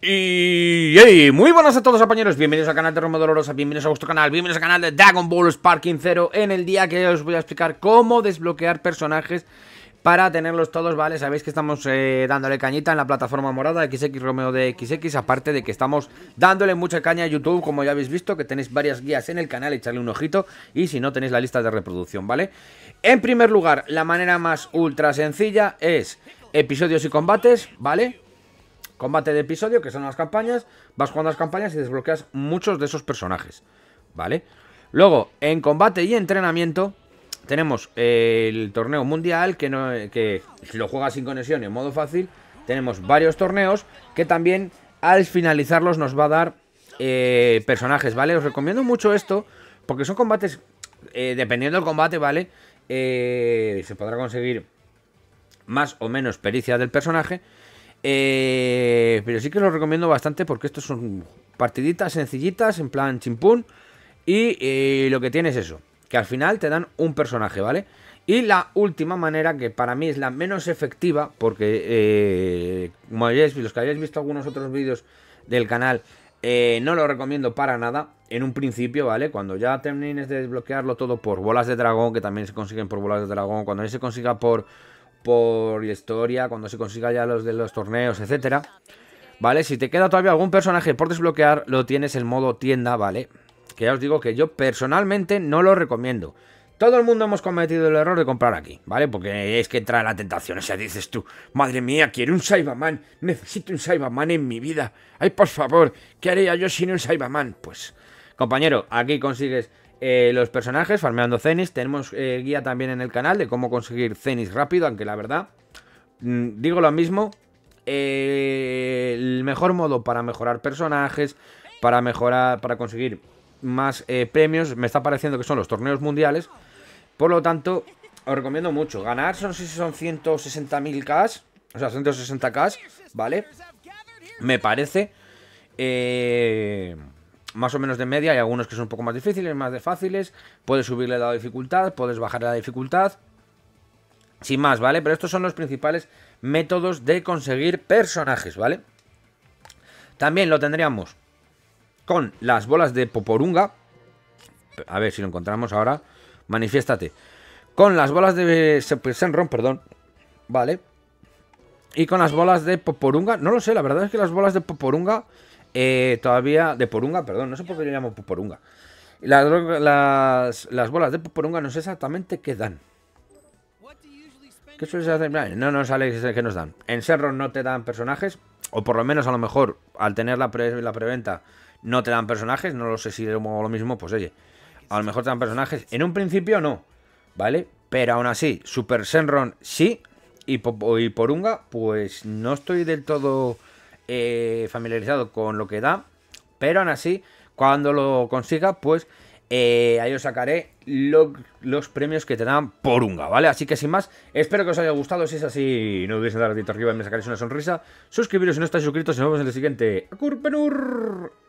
Y hey, muy buenas a todos compañeros, bienvenidos al canal de Romeo Dolorosa, bienvenidos a vuestro canal, bienvenidos al canal de Dragon Ball Sparking Zero En el día que os voy a explicar cómo desbloquear personajes para tenerlos todos, ¿vale? Sabéis que estamos eh, dándole cañita en la plataforma morada XX Romeo de XX, aparte de que estamos dándole mucha caña a YouTube, como ya habéis visto, que tenéis varias guías en el canal, echarle un ojito, y si no tenéis la lista de reproducción, ¿vale? En primer lugar, la manera más ultra sencilla es episodios y combates, ¿vale? combate de episodio, que son las campañas, vas jugando las campañas y desbloqueas muchos de esos personajes, ¿vale? Luego, en combate y entrenamiento, tenemos el torneo mundial, que, no, que si lo juegas sin conexión y en modo fácil, tenemos varios torneos que también al finalizarlos nos va a dar eh, personajes, ¿vale? Os recomiendo mucho esto, porque son combates, eh, dependiendo del combate, ¿vale? Eh, se podrá conseguir más o menos pericia del personaje, eh, pero sí que lo recomiendo bastante porque estos son partiditas sencillitas, en plan chimpún. Y eh, lo que tienes es eso, que al final te dan un personaje, ¿vale? Y la última manera, que para mí es la menos efectiva, porque eh, como habéis los que visto algunos otros vídeos del canal, no lo recomiendo para nada en un principio, ¿vale? Cuando ya termines de desbloquearlo todo por bolas de dragón, que también se consiguen por bolas de dragón, cuando ya se consiga por por historia, cuando se consiga ya los de los torneos, etcétera. ¿Vale? Si te queda todavía algún personaje por desbloquear, lo tienes en modo tienda, ¿vale? Que ya os digo que yo personalmente no lo recomiendo. Todo el mundo hemos cometido el error de comprar aquí, ¿vale? Porque es que entra la tentación. O sea, dices tú, madre mía, quiero un Saibaman. Necesito un Saibaman en mi vida. Ay, por favor, ¿qué haría yo sin un Saibaman? Pues, compañero, aquí consigues eh, los personajes, farmeando cenis. Tenemos eh, guía también en el canal de cómo conseguir cenis rápido, aunque la verdad, mm, digo lo mismo. Eh, el mejor modo para mejorar personajes, para mejorar, para conseguir más premios, me está pareciendo que son los torneos mundiales. Por lo tanto, os recomiendo mucho. Ganar son si son 160.000 K, o sea, 160 K, ¿vale? Me parece. Eh más o menos de media, hay algunos que son un poco más difíciles, más de fáciles, puedes subirle la dificultad, puedes bajar la dificultad, sin más, ¿vale? Pero estos son los principales métodos de conseguir personajes, ¿vale? También lo tendríamos con las bolas de Poporunga, a ver si lo encontramos ahora, manifiéstate, con las bolas de Senron, perdón, ¿vale? Y con las bolas de Poporunga, no lo sé, la verdad es que las bolas de Poporunga eh, todavía de Porunga, perdón, no sé por qué le llamo Porunga. Las, bolas de Porunga no sé exactamente qué dan. ¿Qué suele ser? No no sale que nos dan. En Senron no te dan personajes, o por lo menos a lo mejor al tener la, pre la preventa no te dan personajes, no lo sé si es lo mismo, pues oye, a lo mejor te dan personajes. En un principio no, ¿vale? Pero aún así, Super Senron sí, y Porunga, pues no estoy del todo eh, familiarizado con lo que da, pero aún así, cuando lo consiga, pues eh, ahí os sacaré los premios que te dan por unga, ¿vale? Así que sin más, espero que os haya gustado. Si es así, no dudéis en dar dedito arriba y me sacaréis una sonrisa. Suscribiros si no estáis suscritos y nos vemos en el siguiente. ¡Curpenur!